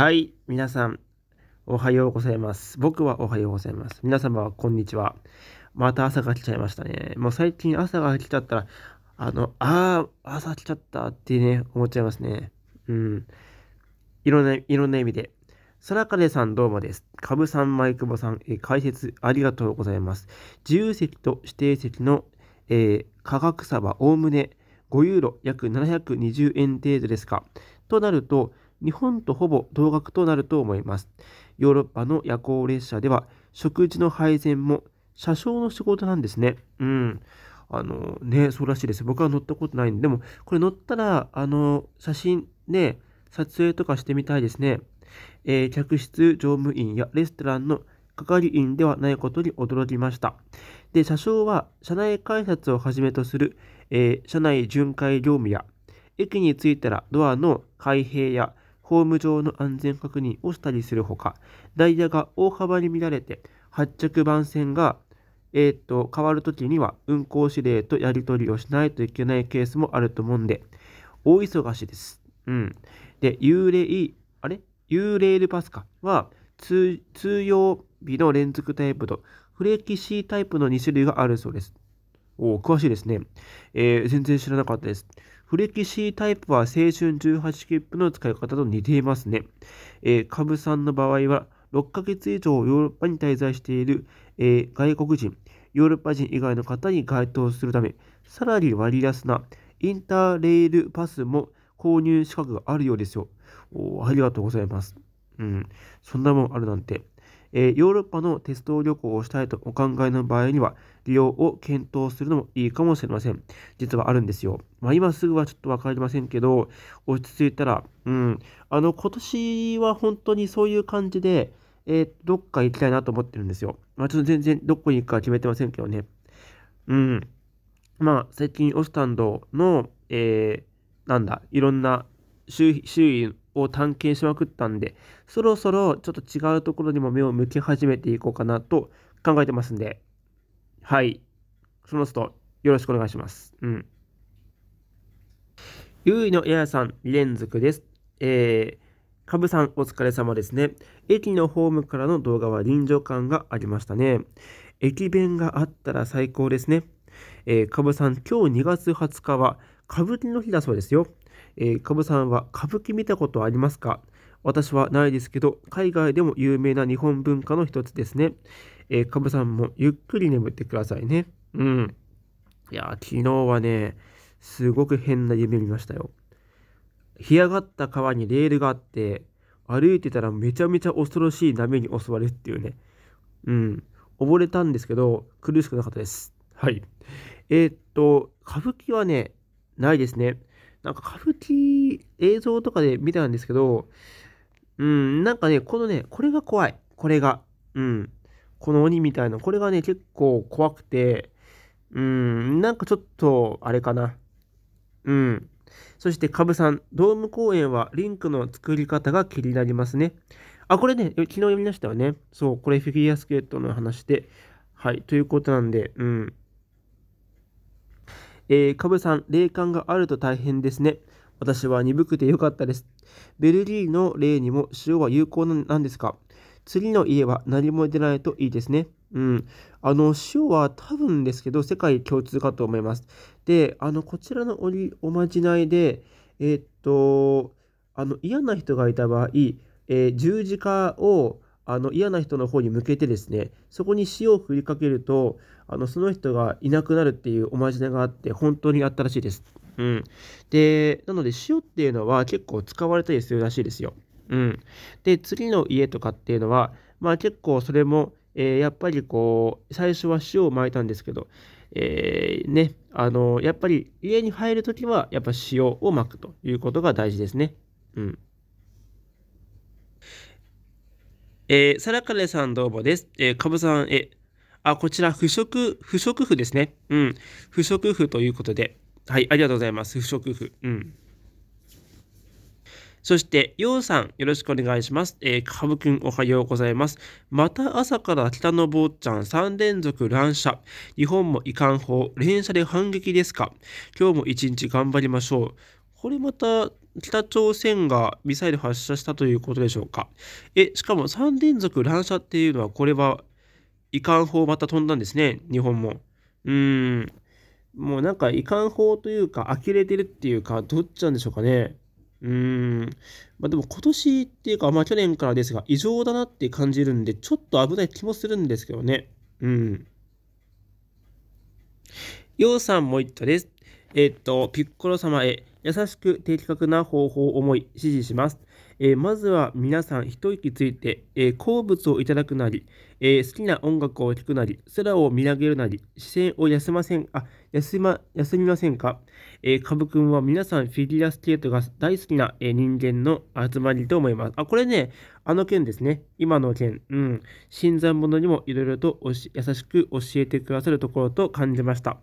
はい、皆さん、おはようございます。僕はおはようございます。皆様はこんにちは。また朝が来ちゃいましたね。もう最近朝が来ちゃったら、あの、ああ、朝来ちゃったってね、思っちゃいますね。うん。いろんな、いろんな意味で。空ねさんどうもです。かぶさん、マイクボさん、え解説ありがとうございます。自由席と指定席の、えー、価格差はおおむね5ユーロ約720円程度ですか。となると、日本とほぼ同額となると思います。ヨーロッパの夜行列車では、食事の配膳も車掌の仕事なんですね。うん。あの、ね、そうらしいです。僕は乗ったことないんで、でも、これ乗ったら、あの、写真ね、撮影とかしてみたいですね。えー、客室乗務員やレストランの係員ではないことに驚きました。で、車掌は車内改札をはじめとする、えー、車内巡回業務や、駅に着いたらドアの開閉やホーム上の安全確認をしたりするほか、ダイヤが大幅に乱れて、発着番線が、えー、と変わるときには運行指令とやり取りをしないといけないケースもあると思うんで、大忙しです。うん。で、幽霊、あれ幽霊ルパスカは通、通用日の連続タイプとフレキシータイプの2種類があるそうです。お詳しいですね。えー、全然知らなかったです。フレキシータイプは青春18切符の使い方と似ていますね。えー、株さんの場合は、6ヶ月以上ヨーロッパに滞在している、えー、外国人、ヨーロッパ人以外の方に該当するため、さらに割安なインターレイルパスも購入資格があるようですよ。おありがとうございます。うん、そんなもんあるなんて。えヨーロッパの鉄道旅行をしたいとお考えの場合には、利用を検討するのもいいかもしれません。実はあるんですよ。まあ、今すぐはちょっとわかりませんけど、落ち着いたら、うん、あの、今年は本当にそういう感じで、えー、どっか行きたいなと思ってるんですよ。まあ、ちょっと全然どこに行くか決めてませんけどね。うん。まあ、最近オスタンドの、えー、なんだ、いろんな周囲を探検しまくったんで、そろそろちょっと違うところにも目を向け始めていこうかなと考えてますんで、はい。その人、よろしくお願いします。うん。ゆいのややさん、連続です。えー、かぶさん、お疲れ様ですね。駅のホームからの動画は臨場感がありましたね。駅弁があったら最高ですね。えー、かぶさん、今日2月20日は、歌舞伎の日だそうですよ。えー、カブさんは歌舞伎見たことありますか私はないですけど、海外でも有名な日本文化の一つですね。えー、カブさんもゆっくり眠ってくださいね。うん。いや、昨日はね、すごく変な夢見ましたよ。干上がった川にレールがあって、歩いてたらめちゃめちゃ恐ろしい波に襲われるっていうね。うん。溺れたんですけど、苦しくなかったです。はい。えー、っと、歌舞伎はね、ないですね。なんか歌舞伎映像とかで見たんですけど、うん、なんかね、このね、これが怖い。これが。うん。この鬼みたいな。これがね、結構怖くて、うん、なんかちょっと、あれかな。うん。そして、カブさん、ドーム公演はリンクの作り方が気になりますね。あ、これね、昨日読みましたよね。そう、これフィギュアスケートの話で。はい、ということなんで、うん。えー、カブさん、霊感があると大変ですね。私は鈍くてよかったです。ベルギーの例にも塩は有効なんですか次の家は何も出ないといいですね。うん。あの、塩は多分ですけど、世界共通かと思います。で、あの、こちらのおりおまじないで、えー、っと、あの、嫌な人がいた場合、えー、十字架をあの嫌な人の方に向けてですね、そこに塩を振りかけると、あのその人がいなくなるっていうおまじないがあって本当にあったらしいです。うん、でなので塩っていうのは結構使われたりするらしいですよ。うん、で次の家とかっていうのは、まあ、結構それも、えー、やっぱりこう最初は塩をまいたんですけど、えー、ねあのやっぱり家に入る時はやっぱ塩をまくということが大事ですね。うんえー、サラカレさんどうもです。えー、カブさん、えあ、こちら、不織、不織布ですね。うん。不織布ということで。はい、ありがとうございます。不織布。うん。そして、ようさん、よろしくお願いします。えー、かぶくん、おはようございます。また朝から北の坊ちゃん、3連続乱射。日本もいかん法、連射で反撃ですか。今日も一日頑張りましょう。これまた、北朝鮮がミサイル発射したということでしょうか。え、しかも3連続乱射っていうのは、これは移管法また飛んだんですね、日本も。うーん。もうなんか移管法というか、呆れてるっていうか、どっちなんでしょうかね。うん。まあでも今年っていうか、まあ去年からですが、異常だなって感じるんで、ちょっと危ない気もするんですけどね。うん。ようさんも言ったです。えっと、ピッコロ様へ優しく的確な方法を思い指示します。えー、まずは皆さん一息ついて、えー、好物をいただくなり、えー、好きな音楽を聴くなり、空を見上げるなり、視線を休ません、あ、休ま、休みませんかえー、株くんは皆さんフィギュアスケートが大好きな、えー、人間の集まりと思います。あ、これね、あの件ですね。今の件。うん。新参者にもいろいろと優しく教えてくださるところと感じました。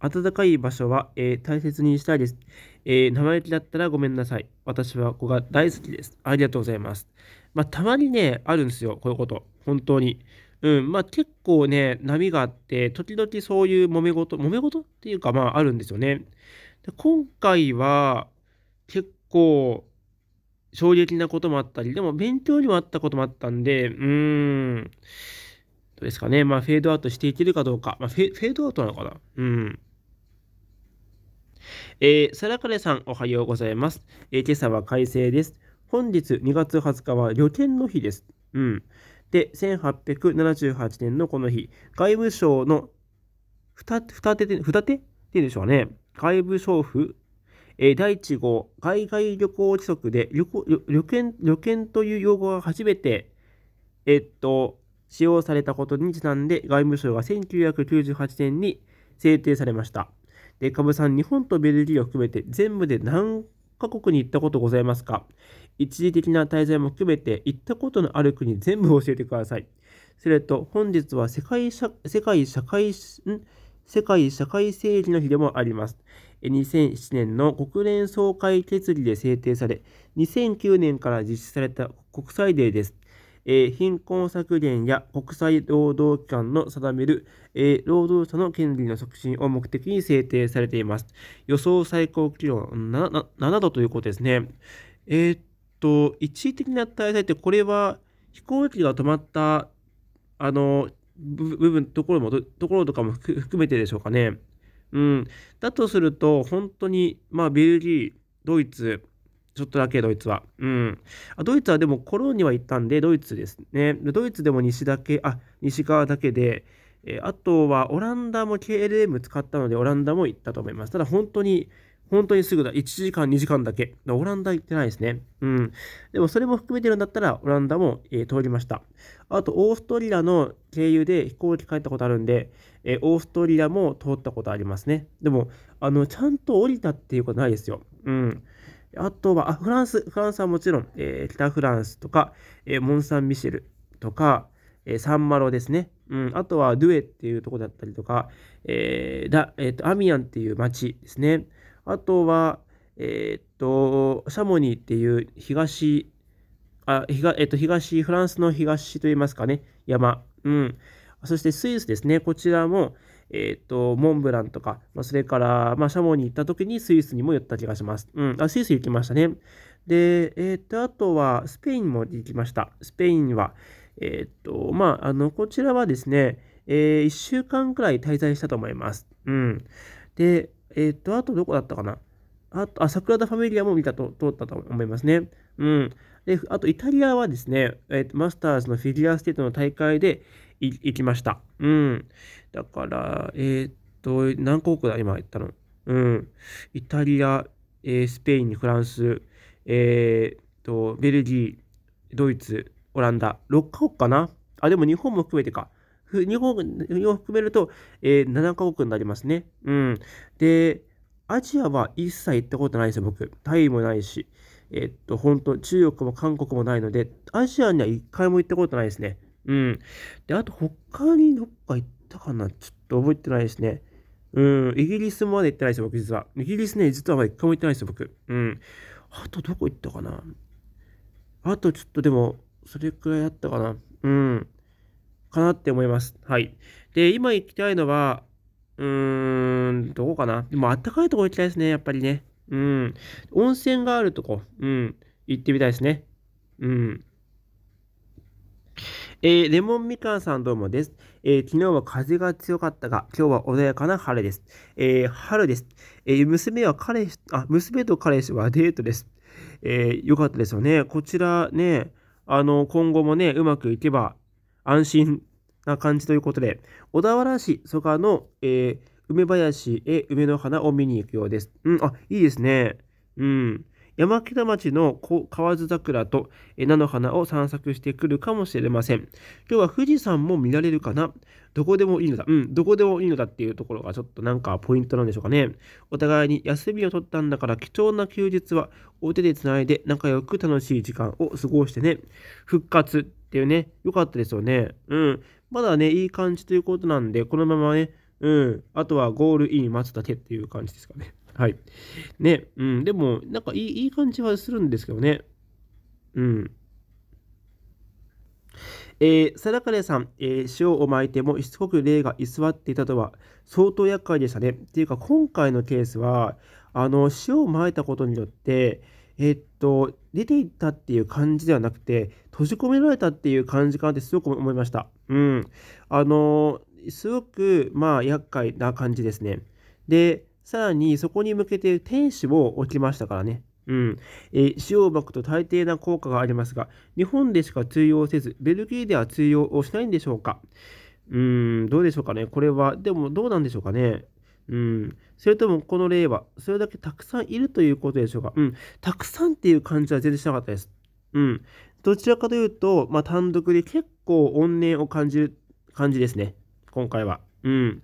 暖かい場所は、えー、大切にしたいです。えー、生意気だったらごめんなさい。私はここが大好きです。ありがとうございます。まあ、たまにね、あるんですよ。こういうこと。本当に。うん、まあ結構ね、波があって、時々そういう揉め事、揉め事っていうか、まああるんですよね。で今回は結構衝撃なこともあったり、でも勉強にもあったこともあったんで、うーん、どうですかね、まあフェードアウトしていけるかどうか、まあ、フェフェードアウトなのかなうん。えー、サラカレさん、おはようございます。えー、今朝は快晴です。本日2月20日は旅券の日です。うん。で、1878年のこの日、外務省の二手で、二手っていうんでしょうね。外務省府、えー、第1号海外旅行規則で旅旅券、旅券という用語が初めて、えっと、使用されたことにちなんで、外務省が1998年に制定されました。で、株さん、日本とベルギーを含めて全部で何カ国に行ったことございますか一時的な滞在も含めて行ったことのある国全部教えてください。それと、本日は世界社世界社会、ん世界社会政治の日でもあります。2007年の国連総会決議で制定され、2009年から実施された国際デーです。えー、貧困削減や国際労働機関の定める、えー、労働者の権利の促進を目的に制定されています。予想最高気温 7, 7, 度ということですね。えー、と、一時的な滞在って、これは飛行機が止まった、あの、部分、ところも、ところとかも含めてでしょうかね。うん。だとすると、本当に、まあ、ベルギー、ドイツ、ちょっとだけドイツは。うん。あドイツはでもコロンには行ったんで、ドイツですね。ドイツでも西だけ、あ、西側だけで、えー、あとはオランダも KLM 使ったので、オランダも行ったと思います。ただ本当に本当にすぐだ。1時間、2時間だけ。オランダ行ってないですね。うん。でもそれも含めてるんだったら、オランダも、えー、通りました。あと、オーストリアの経由で飛行機帰ったことあるんで、えー、オーストリアも通ったことありますね。でも、あの、ちゃんと降りたっていうことないですよ。うん。あとは、あ、フランス。フランスはもちろん、えー、北フランスとか、えモン・サン・ミシェルとか、えサンマロですね。うん、あとは、ドゥエっていうとこだったりとか、えーだえーと、アミアンっていう街ですね。あとは、えー、っと、シャモニーっていう東、あ、東、えっと、東、フランスの東といいますかね、山。うん。そしてスイスですね、こちらも、えっ、と、モンブランとか、まあ、それから、まあ、シャモニー行った時にスイスにも寄った気がします。うん、あ、スイス行きましたね。で、えっ、と、あとは、スペインも行きました。スペインは、えっ、と、まあ、あの、こちらはですね、え1週間くらい滞在したと思います。うん。で、えっ、と、あとどこだったかなあと、あ、桜田ファミリアも見たと、通ったと思いますね。うん。で、あと、イタリアはですね、えーと、マスターズのフィギュアステートの大会で行きました。うん。だから、えっ、と、何国だ、今言ったの。うん。イタリア、えー、スペイン、フランス、えー、と、ベルギー、ドイツ、オランダ、6カ国かなあ、でも日本も含めてか。日本を含めると、えー、7カ国になりますね。うん。で、アジアは一切行ったことないですよ、僕。タイもないし、えっと、本当中国も韓国もないので、アジアには一回も行ったことないですね。うん。で、あと、他にどっか行ったかなちょっと覚えてないですね。うん、イギリスまで行ってないですよ、僕実は。イギリスね、実は一回も行ってないですよ、僕。うん。あと、どこ行ったかなあと、ちょっとでも、それくらいあったかな。うん。かなって思います。はい。で、今行きたいのは、うーん、どこかな。でも、あったかいとこ行きたいですね、やっぱりね。うん。温泉があるとこ、うん、行ってみたいですね。うん。えー、レモンみかんさんどうもです、えー、昨日は風が強かったが、今日は穏やかな晴れです。えー、春です。え娘は彼氏、あ、娘と彼氏はデートです。えー、よかったですよね。こちらね、あの、今後もね、うまくいけば安心な感じということで、小田原市蘇我の、えー、梅林へ梅の花を見に行くようです。うん、あ、いいですね。うん。山北町の河津桜と菜の花を散策してくるかもしれません。今日は富士山も見られるかなどこでもいいのだ。うん、どこでもいいのだっていうところがちょっとなんかポイントなんでしょうかね。お互いに休みを取ったんだから貴重な休日はお手でつないで仲良く楽しい時間を過ごしてね。復活っていうね、良かったですよね。うん。まだね、いい感じということなんで、このままね、うん。あとはゴールイン待つだけっていう感じですかね。はい。ね、うん、でも、なんかいいいい感じはするんですけどね。うん。えー、サラカさん、えー、塩を巻いてもしつこく霊が居座っていたとは相当厄介でしたね。っていうか、今回のケースは、あの、塩をまいたことによって、えっと、出ていったっていう感じではなくて、閉じ込められたっていう感じかなってすごく思いました。うん。あの、すごく、まあ、厄介な感じですね。で、さらにそこに向けて天使を置きましたからね。うん。えー、使用爆と大抵な効果がありますが、日本でしか通用せず、ベルギーでは通用をしないんでしょうかうーん、どうでしょうかね。これは、でもどうなんでしょうかね。うん、それともこの例は、それだけたくさんいるということでしょうか。うん、たくさんっていう感じは全然しなかったです。うん、どちらかというと、まあ、単独で結構怨念を感じる感じですね。今回は。うん。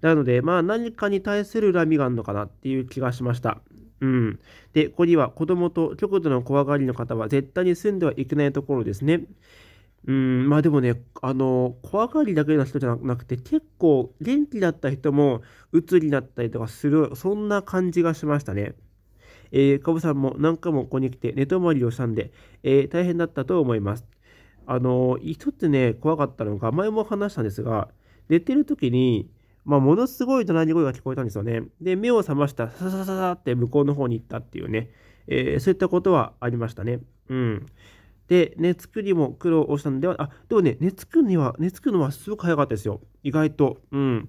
なので、まあ何かに対する恨みがあるのかなっていう気がしました。うん。で、ここには子供と極度の怖がりの方は絶対に住んではいけないところですね。うん、まあでもね、あの、怖がりだけの人じゃなくて、結構元気だった人も鬱になったりとかする、そんな感じがしましたね。えー、カブさんも何回もここに来て寝泊まりをしたんで、えー、大変だったと思います。あの、一つね、怖かったのが、前も話したんですが、寝てる時に、まあ、ものすごい隣鳴り声が聞こえたんですよね。で、目を覚ましたら、ささささって向こうの方に行ったっていうね、えー、そういったことはありましたね。うん。で、寝つくにも苦労をしたのでは、あ、でもね、寝つくには、寝つくのはすごく早かったですよ。意外と。うん。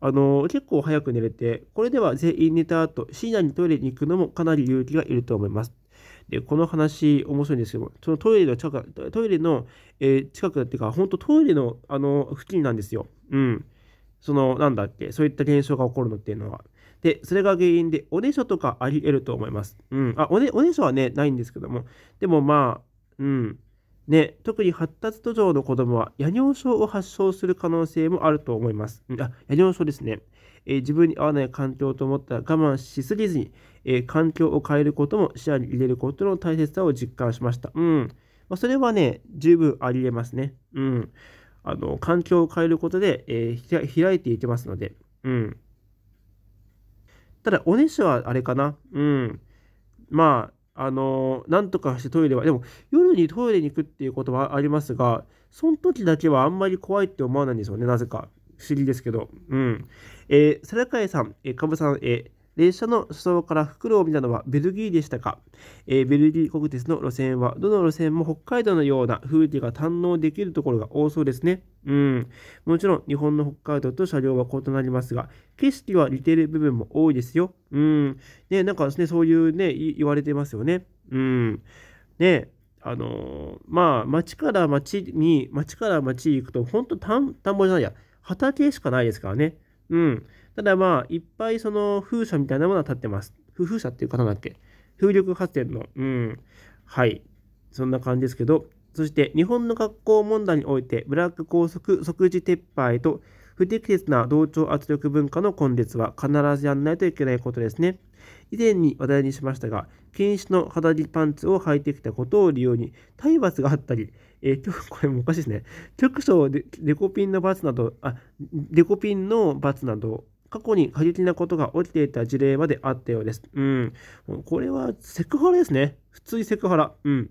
あのー、結構早く寝れて、これでは全員寝た後、深夜にトイレに行くのもかなり勇気がいると思います。で、この話、面白いんですけどそのトイレの近く、トイレの、えー、近くっていうか、本当トイレの、あのー、付近なんですよ。うん。その、なんだっけ、そういった現象が起こるのっていうのは。で、それが原因で、おねしょとかあり得ると思います。うん。あ、おね、おねしょはね、ないんですけども、でもまあ、うん。ね、特に発達途上の子供は、夜尿症を発症する可能性もあると思います。うん、あ、夜尿症ですね。えー、自分に合わない環境と思ったら我慢しすぎずに、えー、環境を変えることも視野に入れることの大切さを実感しました。うん。まあ、それはね、十分あり得ますね。うん。あの環境を変えることで、えー、開いていきますので、うん。ただ、おねしはあれかな、うん。まあ、あのー、なんとかしてトイレは、でも、夜にトイレに行くっていうことはありますが、その時だけはあんまり怖いって思わないんですよね、なぜか。不思議ですけど、うん。えー、皿さん、えー、かぶさん、えー列車の車窓から袋を見たのはベルギーでしたか、えー、ベルギー国鉄の路線は、どの路線も北海道のような風景が堪能できるところが多そうですね。うん。もちろん、日本の北海道と車両は異なりますが、景色は似ている部分も多いですよ。うん。ね、なんかね、そういうね、言われてますよね。うん。ね、あのー、まあ、町から町に、町から町行くと、ほんと田んぼじゃないや、畑しかないですからね。うん。ただまあ、いっぱいその風車みたいなものは立ってます。風車っていう方だっけ風力発電の、うん、はい、そんな感じですけど、そして日本の学校問題において、ブラック校則即時撤廃と不適切な同調圧力文化の根絶は必ずやらないといけないことですね。以前に話題にしましたが、禁止の肌着パンツを履いてきたことを理由に体罰があったり、えー、これもおかしいですね。局所でデコピンの罰など、あ、デコピンの罰など過去に過激なことが起きていた事例まであったようです。うん。これはセクハラですね。普通にセクハラ。うん。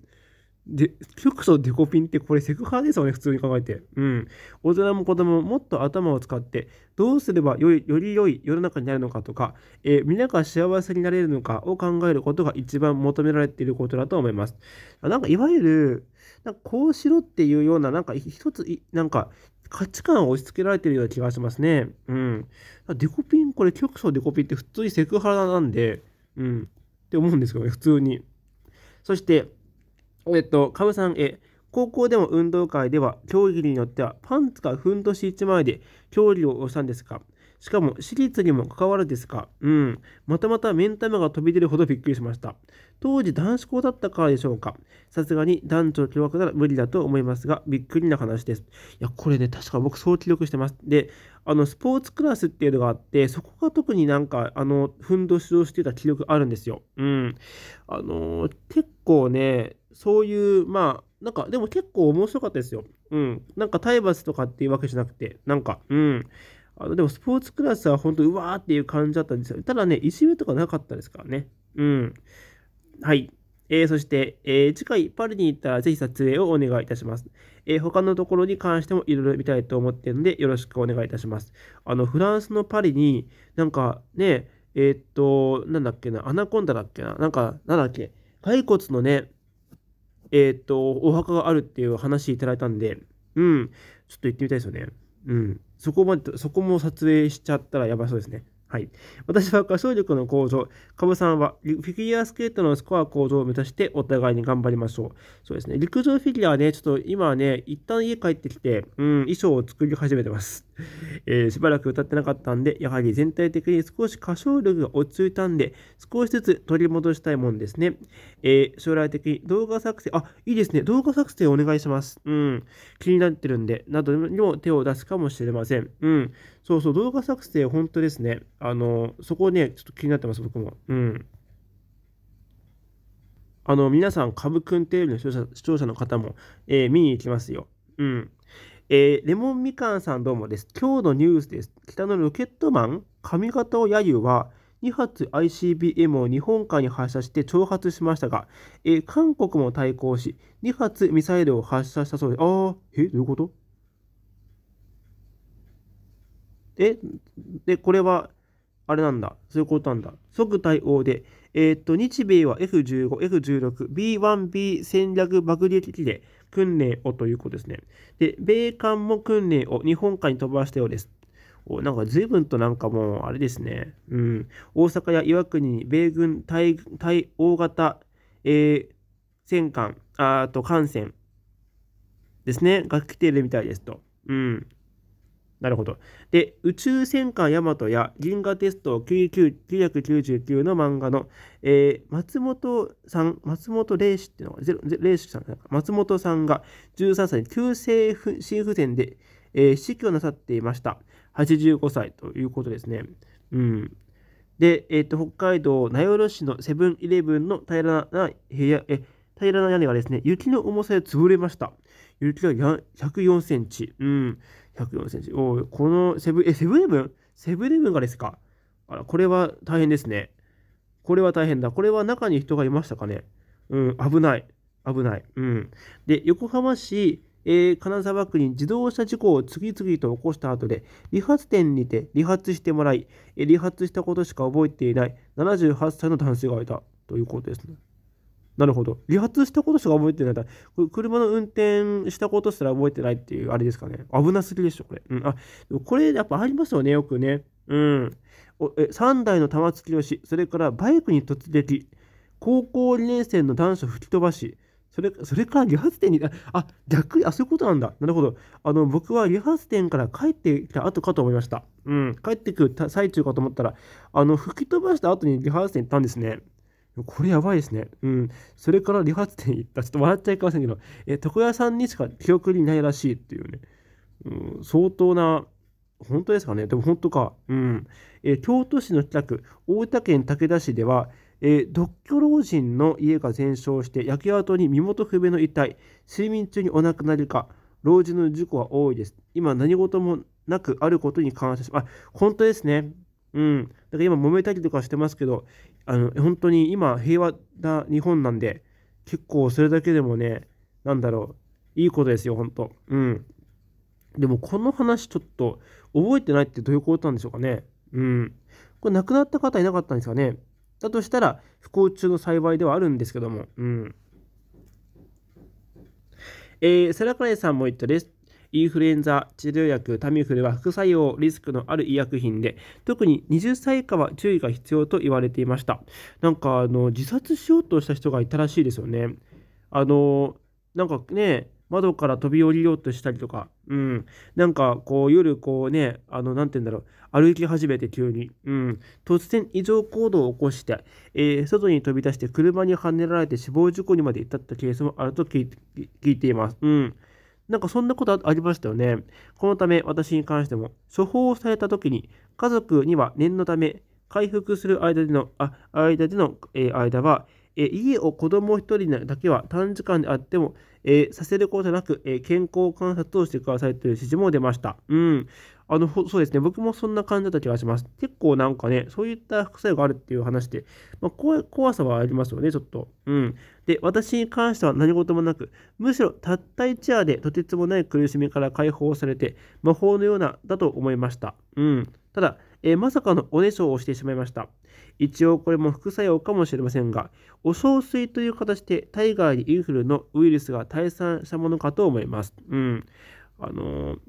で、局れデコピンってこれセクハラですよね、普通に考えて。うん。大人も子供ももっと頭を使って、どうすればよいより良い世の中になるのかとか、えー、皆が幸せになれるのかを考えることが一番求められていることだと思います。なんかいわゆる、なんかこうしろっていうような、なんか一つ、なんか価値観を押し付けられてるような気がしますね。うん。デコピン、これ局所デコピンって普通にセクハラなんで、うん。って思うんですけどね、普通に。そして、えっと、カブさん、え、高校でも運動会では競技によってはパンツかふんどし1枚で競技をしたんですかしかも私立にも関わるんですかうん。またまた目ん玉が飛び出るほどびっくりしました。当時男子校だったからでしょうかさすがに男女共学なら無理だと思いますが、びっくりな話です。いや、これね、確か僕そう記録してます。で、あの、スポーツクラスっていうのがあって、そこが特になんか、あの、ふんどしをしてた記録あるんですよ。うん。あの結構ね、そういう、まあ、なんか、でも結構面白かったですよ。うん。なんか体罰とかっていうわけじゃなくて、なんか、うん。あのでもスポーツクラスは本当うわーっていう感じだったんですよ。ただね、いじめとかなかったですからね。うん。はい。えー、そして、えー、次回パリに行ったらぜひ撮影をお願いいたします。えー、他のところに関してもいろいろ見たいと思ってるのでよろしくお願いいたします。あの、フランスのパリになんかね、えっと、なんだっけな、アナコンダだっけな、なんか、なんだっけ、骸骨のね、えっ、と、お墓があるっていう話いただいたんで、うん、ちょっと行ってみたいですよね。うん。そこまで、そこも撮影しちゃったらやばそうですね。はい。私は歌唱力の向上、カブさんはフィギュアスケートのスコア向上を目指してお互いに頑張りましょう。そうですね。陸上フィギュアはね、ちょっと今はね、一旦家帰ってきて、うん、衣装を作り始めてます。えー、しばらく歌ってなかったんで、やはり全体的に少し歌唱力が落ち着いたんで、少しずつ取り戻したいもんですね。えー、将来的に動画作成、あ、いいですね。動画作成お願いします。うん。気になってるんで、などにも手を出すかもしれません。うん。そうそう、動画作成、本当ですね。あの、そこね、ちょっと気になってます、僕も。うん。あの、皆さん、株くんテレビの視聴者の方も、えー、見に行きますよ。うん。えー、レモンみかんさんどうもです。今日のニュースです。北のロケットマン、上方を揶揄は、2発 ICBM を日本海に発射して挑発しましたが、えー、韓国も対抗し、2発ミサイルを発射したそうです。ああ、え、どういうことえ、で、これは、あれなんだ、そういうことなんだ。即対応で、えー、っと、日米は F15、F16、B1B 戦略爆撃機で、訓練をということですね。で、米艦も訓練を日本海に飛ばしたようです。おなんか随分となんかもう、あれですね。うん。大阪や岩国に米軍対大型、えー、戦艦、あと艦船ですね、が来ているみたいですと。うん。なるほど。で、宇宙戦艦ヤマトや銀河テスト999の漫画の、えー、松本さん、松本玲氏っていうのが、ゼロさん松本さんが13歳、急性心不全で、えー、死去なさっていました。85歳ということですね。うん。で、えーと、と北海道名寄市のセブンイレブンの平らな部屋、え平らな屋根がですね、雪の重さで潰れました。雪が104センチ。うん。104センチ。おこのセブン、え、セブンイレブンセブンイレブンがですかあら、これは大変ですね。これは大変だ。これは中に人がいましたかねうん、危ない。危ない。うん。で、横浜市、えー、金沢区に自動車事故を次々と起こした後で、理髪店にて理髪してもらい、え理髪したことしか覚えていない78歳の男性がいたということですね。なるほど。離発したことしか覚えてないだ。これ車の運転したことすら覚えてないっていう、あれですかね。危なすぎでしょ、これ。うん。あ、これやっぱありますよね、よくね。うん。おえ3台の玉突きをし、それからバイクに突撃、高校2年生の男子吹き飛ばし、それそれから理髪店に、あ、逆に、あ、そういうことなんだ。なるほど。あの、僕は理髪店から帰ってきた後かと思いました。うん、帰ってくる最中かと思ったら、あの、吹き飛ばした後に理髪店行ったんですね。これやばいですね。うん。それから理髪店行った。ちょっと笑っちゃいけませんけど、え、床屋さんにしか記憶にないらしいっていうね。うん、相当な、本当ですかね。でも本当か。うん。え、京都市の北区、大分県武田市では、えー、独居老人の家が全焼して、焼け跡に身元不明の遺体、睡眠中にお亡くなりか、老人の事故は多いです。今何事もなくあることに感謝します。あ、本当ですね。うん。だから今揉めたりとかしてますけど、あの、本当に今、平和な日本なんで、結構それだけでもね、なんだろう、いいことですよ、本当うん。でも、この話ちょっと、覚えてないってどういうことなんでしょうかね。うん。これ、亡くなった方いなかったんですかね。だとしたら、不幸中の幸いではあるんですけども、うん。えー、サラカレイさんも言ったレスインフルエンザ治療薬タミフルは副作用リスクのある医薬品で特に20歳以下は注意が必要と言われていましたなんかあの自殺しようとした人がいたらしいですよねあのなんかね窓から飛び降りようとしたりとか、うん、なんかこう夜こうね、あの、なんて言うんだろう、歩き始めて急に、うん、突然異常行動を起こして、えー、外に飛び出して車にはねられて死亡事故にまで至ったケースもあると聞いています。うん。なんかそんなことありましたよね。このため私に関しても、処方された時に、家族には念のため、回復する間での、あ間での、えー、間は、え家を子供1人だけは短時間であっても、えー、させることなく、えー、健康観察をしてくださいという指示も出ました。うん。あの、そうですね。僕もそんな感じだった気がします。結構なんかね、そういった副作用があるっていう話で、まあ、怖怖さはありますよね、ちょっと。うん。で、私に関しては何事もなく、むしろたった一夜でとてつもない苦しみから解放されて、魔法のようなだと思いました。うん。ただ、えー、まさかのおねしょをしてしまいました。一応これも副作用かもしれませんが、お小水という形で体外にインフルのウイルスが退散したものかと思います。うん。あのー、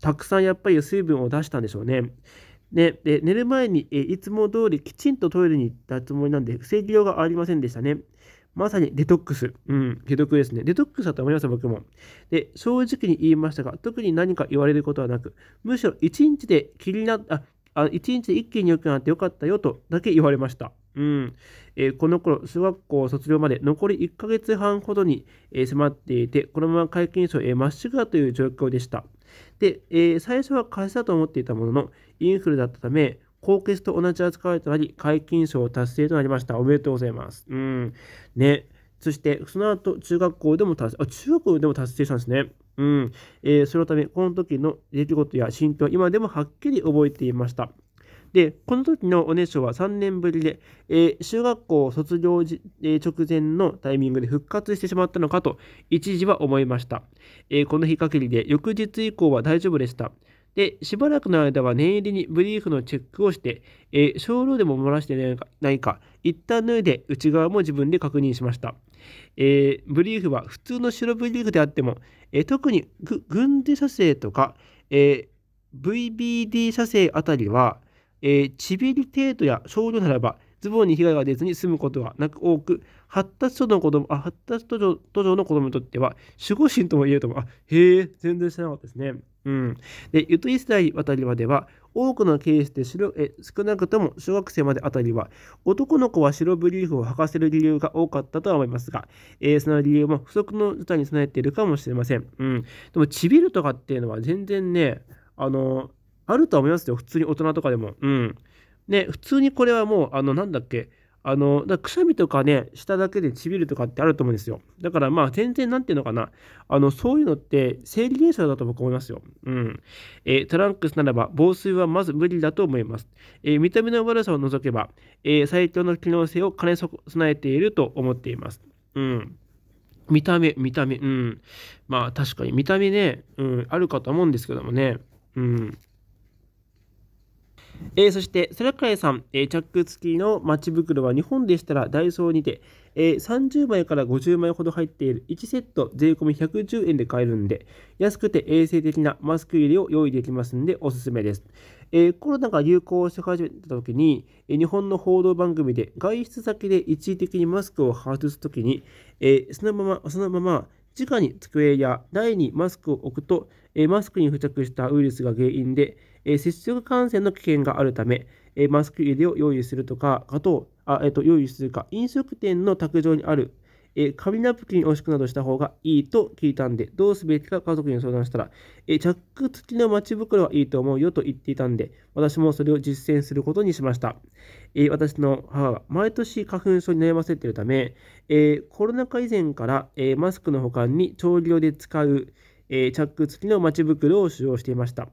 たくさんやっぱり水分を出したんでしょうね。ね、で寝る前にえいつも通りきちんとトイレに行ったつもりなんで防ぎようがありませんでしたね。まさにデトックス。うん、解毒ですね。デトックスだと思います、僕も。で、正直に言いましたが、特に何か言われることはなく、むしろ1日で気になった、あ、あ1日で一気に良くなってよかったよとだけ言われました。うんえー、この頃、小学校卒業まで残り1ヶ月半ほどに、えー、迫っていて、このまま皆勤賞へまっしぐらという状況でした。で、えー、最初は風邪だと思っていたものの、インフルだったため、高血と同じ扱いとなり、皆勤賞達成となりました。おめでとうございます。うん。ね。そして、その後、中学校でも達成、あ、中学校でも達成したんですね。うん。えー、そのため、この時の出来事や心境は今でもはっきり覚えていました。で、この時のおねしょは3年ぶりで、えー、中学校卒業時、えー、直前のタイミングで復活してしまったのかと一時は思いました。えー、この日限りで翌日以降は大丈夫でした。で、しばらくの間は念入りにブリーフのチェックをして、えー、少量でも漏らしてないか、ないか一旦脱いで内側も自分で確認しました、えー、ブリーフは普通の白ブリーフであっても、えー、特に軍事射精とか、えー、VBD 射精あたりは、えちびり程度や少量ならばズボンに被害が出ずに済むことはなく多く発達途上の子供あ発達途上途上の子供にとっては守護神とも言えるともあへえ全然知らなかったですね。うん、でゆとり世代あたりまでは多くのケースで白え少なくとも小学生まであたりは、男の子は白ブリーフを履かせる理由が多かったとは思いますが、えー、その理由も不足の歌に備えているかもしれません。うん。でも、ちびるとかっていうのは全然ね、あの、あるとは思いますよ。普通に大人とかでも。うん。ね、普通にこれはもう、あの、なんだっけ、あの、だくしゃみとかね、しただけでちびるとかってあると思うんですよ。だからまあ、全然なんていうのかな。あの、そういうのって生理現象だと僕思いますよ。うん。えー、トランクスならば、防水はまず無理だと思います。えー、見た目の悪さを除けば、えー、最強の機能性を兼ね備えていると思っています。うん。見た目、見た目、うん。まあ、確かに見た目ね、うん、あるかと思うんですけどもね。うん。えー、そして、それかえさん、えー、チャック付きのマちチ袋は日本でしたらダイソーにて、えー、30枚から50枚ほど入っている1セット税込み110円で買えるんで、安くて衛生的なマスク入れを用意できますんでおすすめです。えコロナが流行し始めた時に、え日本の報道番組で外出先で一時的にマスクを外す時に、えそのまま、そのまま、直に机や台にマスクを置くと、えマスクに付着したウイルスが原因で、え接触感染の危険があるため、えマスク入れを用意するとか、あと、あえー、と用意するか、飲食店の卓上にある、え紙ナプキンを敷くなどした方がいいと聞いたんで、どうすべきか家族に相談したら、えチャック付きのマチ袋はいいと思うよと言っていたんで、私もそれを実践することにしました。え私の母が毎年花粉症に悩ませているため、えコロナ禍以前から、えマスクの保管に調理用で使う、えチャック付きのマチ袋を使用していました。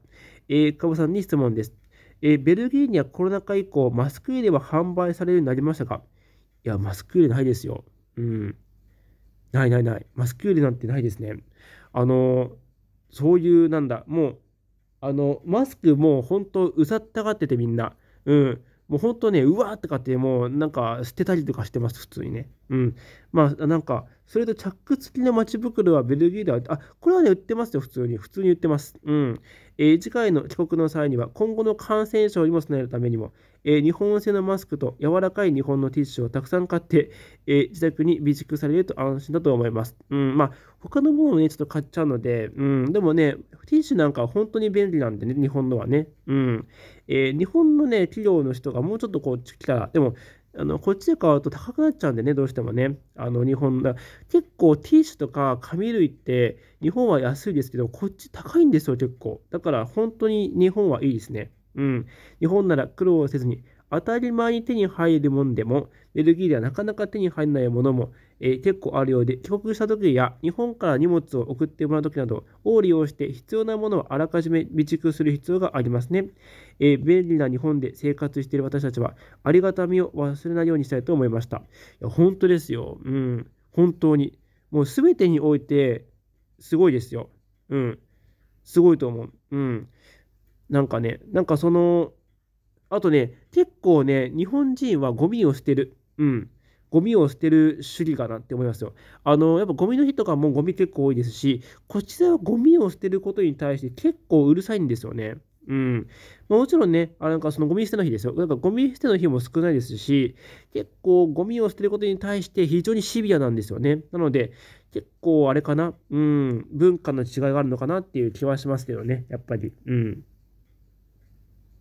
えー、久保さんに質問です。えー、ベルギーにはコロナ禍以降、マスク入れは販売されるようになりましたかいや、マスク入れないですよ。うん。ないないない。マスク入れなんてないですね。あの、そういう、なんだ、もう、あの、マスクもう本当、うさったがっててみんな。うん。もう本当ね、うわーってかってもうなんか捨てたりとかしてます、普通にね。うん。まあ、なんか、それとチャック付きのマチ袋はベルギーでは、あ、これはね、売ってますよ、普通に。普通に売ってます。うん。えー、次回の帰国の際には、今後の感染症にも備えるためにも、えー、日本製のマスクと柔らかい日本のティッシュをたくさん買って、えー、自宅に備蓄されると安心だと思います。うん、まあ、他のものをね、ちょっと買っちゃうので、うん、でもね、ティッシュなんかは本当に便利なんでね、日本のはね。うん。えー、日本のね、企業の人がもうちょっとこっち来たら、でも、あのこっちで買うと高くなっちゃうんでね、どうしてもね。あの日本だ結構ティッシュとか紙類って日本は安いですけど、こっち高いんですよ、結構。だから本当に日本はいいですね。うん。日本なら苦労せずに当たり前に手に入るもんでも、ベルギーではなかなか手に入らないものも、えー、結構あるようで、帰国した時や日本から荷物を送ってもらう時などを利用して必要なものをあらかじめ備蓄する必要がありますね。えー、便利な日本で生活している私たちはありがたみを忘れないようにしたいと思いました。いや本当ですよ。うん。本当に。もう全てにおいてすごいですよ。うん。すごいと思う。うん。なんかね、なんかその、あとね、結構ね、日本人はゴミを捨てる。うん。ゴミを捨てる主義かなって思いますよ。あの、やっぱゴミの日とかもゴミ結構多いですし、こちらはゴミを捨てることに対して結構うるさいんですよね。うん。もちろんね、あなんかそのゴミ捨ての日ですよ。なんかゴミ捨ての日も少ないですし、結構ゴミを捨てることに対して非常にシビアなんですよね。なので、結構あれかな、うん、文化の違いがあるのかなっていう気はしますけどね、やっぱり。うん。